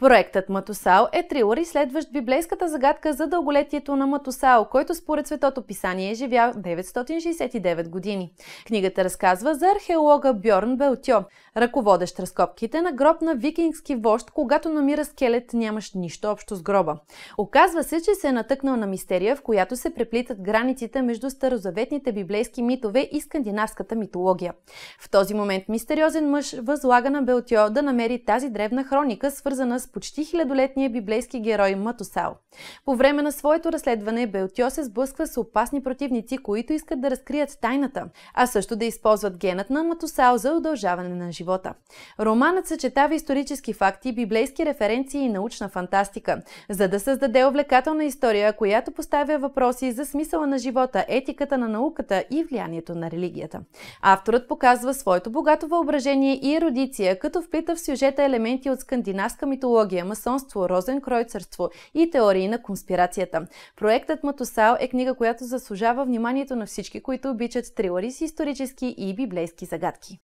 Проектът Матусал е трилър и следващ библейската загадка за дълголетието на Матусал, който според светото писание е живял 969 години. Книгата разказва за археолога Бьорн Белтьо, ръководещ разкопките на гроб на викингски вожд, когато намира скелет нямаш нищо общо с гроба. Оказва се, че се е натъкнал на мистерия, в която се преплитат границите между старозаветните библейски митове и скандинавската митология. В този момент мистериозен мъж възлага на Белтьо да намери тази древна хроника, свързана с почти хилядолетния библейски герой Матусал. По време на своето разследване Белтио се сблъсква с опасни противници, които искат да разкрият тайната, а също да използват генът на Матусал за удължаване на живота. Романът съчетава исторически факти, библейски референции и научна фантастика, за да създаде увлекателна история, която поставя въпроси за смисъла на живота, етиката на науката и влиянието на религията. Авторът показва своето богато въображение и еродиция, като вплита в сюжета елементи от скандинавска митология психология, масонство, розенкройцерство и теории на конспирацията. Проектът Матосао е книга, която заслужава вниманието на всички, които обичат трилъри с исторически и библейски загадки.